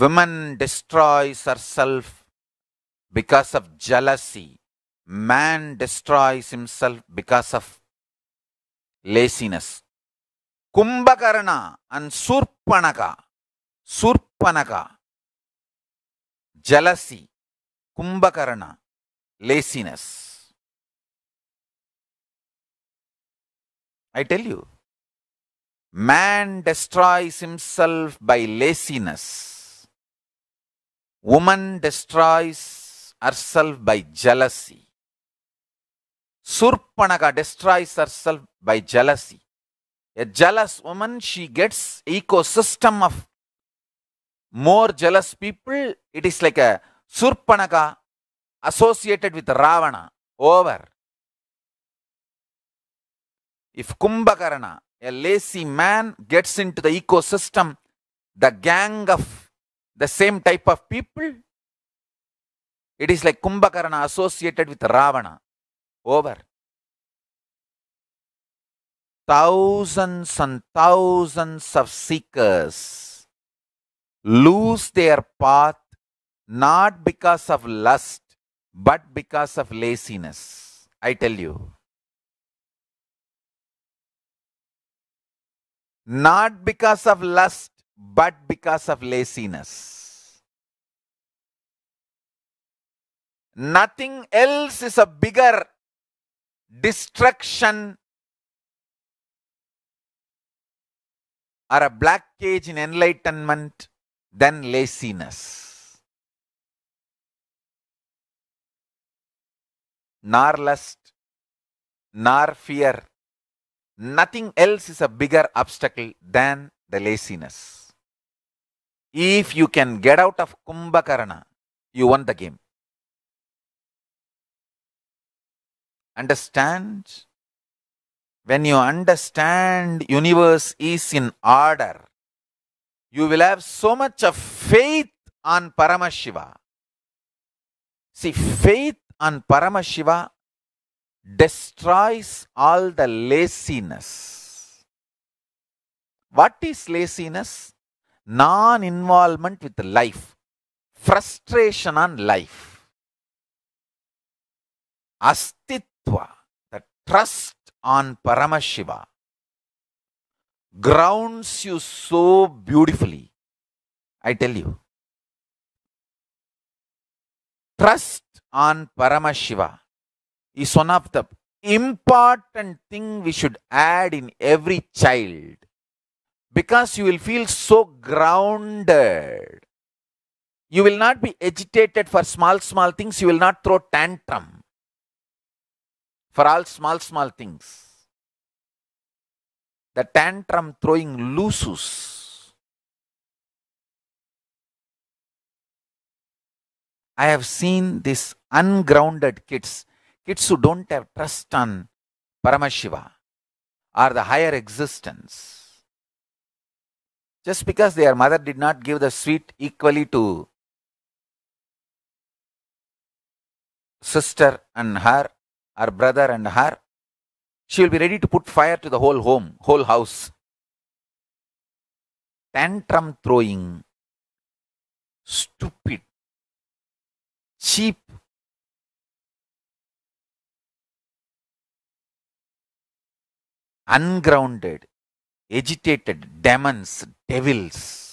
Woman destroys herself because of jealousy. Man destroys himself because of laziness. Kumbhakarna and Surpanaka. Surpanaka. Jealousy. Kumbhakarna. Laziness. I tell you. Man destroys himself by laziness. woman destroys herself by jealousy. Surpanaga destroys herself by jealousy. A jealous woman, she gets ecosystem of more jealous people. It is like a Surpanaga associated with Ravana over. If Kumbhakarana, a lazy man, gets into the ecosystem, the gang of the same type of people. It is like Kumbhakarna associated with Ravana. Over. Thousands and thousands of seekers lose their path not because of lust but because of laziness. I tell you. Not because of lust but because of laziness. Nothing else is a bigger destruction or a black cage in enlightenment than laziness. Nor lust, nor fear, nothing else is a bigger obstacle than the laziness. If you can get out of Kumbhakarana, you won the game. Understand? When you understand universe is in order, you will have so much of faith on Paramashiva. See, faith on Paramashiva destroys all the laziness. What is laziness? non involvement with life, frustration on life, astitva, the trust on Paramashiva, grounds you so beautifully. I tell you. Trust on Paramashiva is one of the important thing we should add in every child because you will feel so grounded. You will not be agitated for small, small things. You will not throw tantrum for all small, small things. The tantrum throwing loses. I have seen these ungrounded kids, kids who don't have trust on Paramashiva or the higher existence just because their mother did not give the sweet equally to sister and her, her brother and her, she will be ready to put fire to the whole home, whole house. Tantrum throwing, stupid, cheap, ungrounded, agitated demons, devils